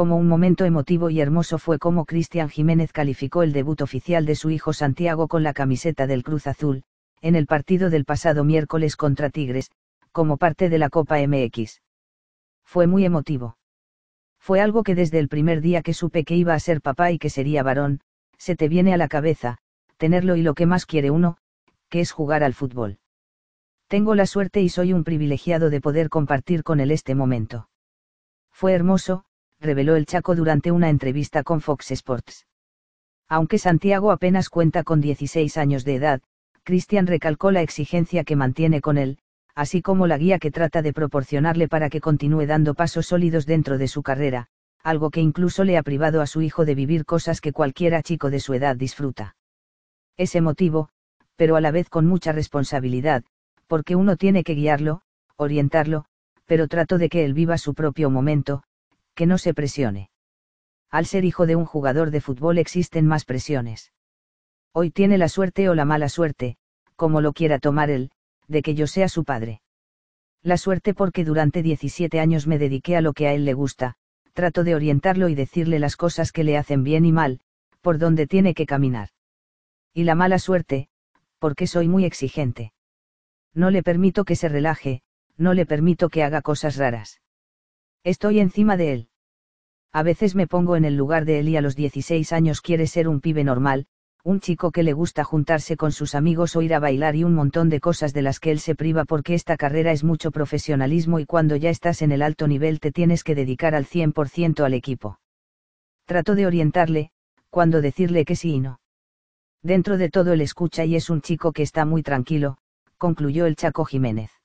como un momento emotivo y hermoso fue como Cristian Jiménez calificó el debut oficial de su hijo Santiago con la camiseta del Cruz Azul, en el partido del pasado miércoles contra Tigres, como parte de la Copa MX. Fue muy emotivo. Fue algo que desde el primer día que supe que iba a ser papá y que sería varón, se te viene a la cabeza, tenerlo y lo que más quiere uno, que es jugar al fútbol. Tengo la suerte y soy un privilegiado de poder compartir con él este momento. Fue hermoso, reveló el Chaco durante una entrevista con Fox Sports. Aunque Santiago apenas cuenta con 16 años de edad, Cristian recalcó la exigencia que mantiene con él, así como la guía que trata de proporcionarle para que continúe dando pasos sólidos dentro de su carrera, algo que incluso le ha privado a su hijo de vivir cosas que cualquiera chico de su edad disfruta. Ese motivo, pero a la vez con mucha responsabilidad, porque uno tiene que guiarlo, orientarlo, pero trato de que él viva su propio momento, no se presione. Al ser hijo de un jugador de fútbol existen más presiones. Hoy tiene la suerte o la mala suerte, como lo quiera tomar él, de que yo sea su padre. La suerte porque durante 17 años me dediqué a lo que a él le gusta, trato de orientarlo y decirle las cosas que le hacen bien y mal, por donde tiene que caminar. Y la mala suerte, porque soy muy exigente. No le permito que se relaje, no le permito que haga cosas raras. Estoy encima de él. A veces me pongo en el lugar de él y a los 16 años quiere ser un pibe normal, un chico que le gusta juntarse con sus amigos o ir a bailar y un montón de cosas de las que él se priva porque esta carrera es mucho profesionalismo y cuando ya estás en el alto nivel te tienes que dedicar al 100% al equipo. Trato de orientarle, cuando decirle que sí y no. Dentro de todo él escucha y es un chico que está muy tranquilo, concluyó el Chaco Jiménez.